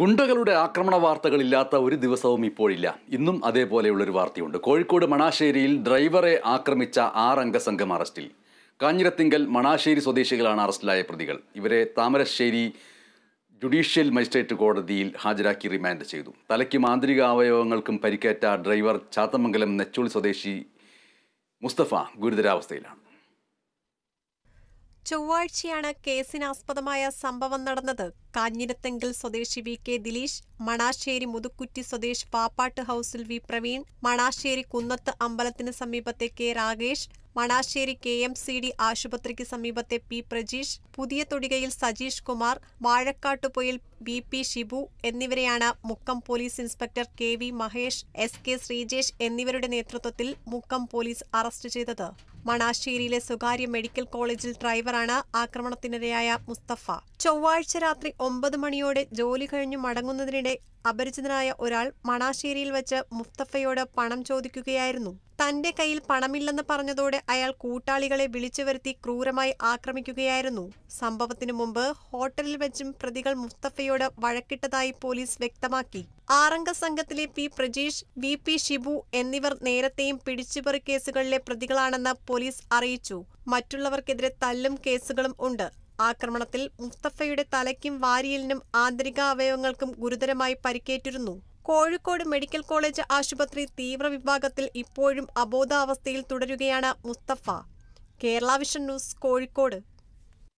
ഗുണ്ടകളുടെ ആക്രമണ വാർത്തകളില്ലാത്ത ഒരു ദിവസവും ഇപ്പോഴില്ല ഇന്നും അതേപോലെയുള്ളൊരു വാർത്തയുണ്ട് കോഴിക്കോട് മണാശ്ശേരിയിൽ ഡ്രൈവറെ ആക്രമിച്ച ആറംഗ സംഘം അറസ്റ്റിൽ കാഞ്ഞിരത്തിങ്കൽ മണാശ്ശേരി സ്വദേശികളാണ് അറസ്റ്റിലായ പ്രതികൾ ഇവരെ താമരശ്ശേരി ജുഡീഷ്യൽ മജിസ്ട്രേറ്റ് കോടതിയിൽ ഹാജരാക്കി റിമാൻഡ് ചെയ്തു തലയ്ക്കും ആന്തരിക അവയവങ്ങൾക്കും പരിക്കേറ്റ ഡ്രൈവർ ചാത്തമംഗലം നെച്ചൂളി സ്വദേശി മുസ്തഫ ഗുരുതരാവസ്ഥയിലാണ് ചൊവ്വാഴ്ചയാണ് കേസിനാസ്പദമായ സംഭവം നടന്നത് കാഞ്ഞിരത്തെങ്കിൽ സ്വദേശി വി കെ ദിലീഷ് മണാശ്ശേരി മുതുക്കുറ്റി സ്വദേശ് പാപ്പാട്ട് ഹൌസിൽ വി പ്രവീൺ മണാശ്ശേരി കുന്നത്ത് അമ്പലത്തിന് സമീപത്തെ K Rakesh Manassery K M C D ആശുപത്രിക്ക് സമീപത്തെ പി പ്രജീഷ് പുതിയ തൊടികയിൽ സജീഷ് കുമാർ വാഴക്കാട്ടുപൊയിൽ ബി പി ഷിബു എന്നിവരെയാണ് Mukkam police inspector K V Mahesh S K Sreejesh എന്നിവരുടെ നേതൃത്വത്തിൽ മുക്കം പോലീസ് അറസ്റ്റ് ചെയ്തത് മണാശ്ശേരിയിലെ സ്വകാര്യ മെഡിക്കൽ കോളേജിൽ ഡ്രൈവറാണ് ആക്രമണത്തിനിരയായ മുസ്തഫ ചൊവ്വാഴ്ച രാത്രി ഒമ്പത് മണിയോടെ ജോലി കഴിഞ്ഞു മടങ്ങുന്നതിനിടെ അപരിചിതനായ ഒരാൾ മണാശ്ശേരിയിൽ വെച്ച് മുസ്തഫയോട് പണം ചോദിക്കുകയായിരുന്നു തന്റെ കയ്യിൽ പണമില്ലെന്ന് പറഞ്ഞതോടെ അയാൾ കൂട്ടാളികളെ വിളിച്ചു വരുത്തി ക്രൂരമായി ആക്രമിക്കുകയായിരുന്നു സംഭവത്തിനു മുമ്പ് ഹോട്ടലിൽ വെച്ചും പ്രതികൾ മുസ്തഫയോട് വഴക്കിട്ടതായി പോലീസ് വ്യക്തമാക്കി ആറംഗ സംഘത്തിലെ P Prajeesh V P Shibu എന്നിവർ നേരത്തെയും പിടിച്ചുപറി കേസുകളിലെ പ്രതികളാണെന്ന് പോലീസ് അറിയിച്ചു മറ്റുള്ളവർക്കെതിരെ തല്ലും കേസുകളും ഉണ്ട് ആക്രമണത്തിൽ മുസ്തഫയുടെ തലയ്ക്കും വാരിയലിനും ആന്തരിക അവയവങ്ങൾക്കും ഗുരുതരമായി പരിക്കേറ്റിരുന്നു കോഴിക്കോട് മെഡിക്കൽ കോളേജ് ആശുപത്രി തീവ്രവിഭാഗത്തിൽ ഇപ്പോഴും അബോധാവസ്ഥയിൽ തുടരുകയാണ് മുസ്തഫ കേരള വിഷൻ ന്യൂസ് കോഴിക്കോട്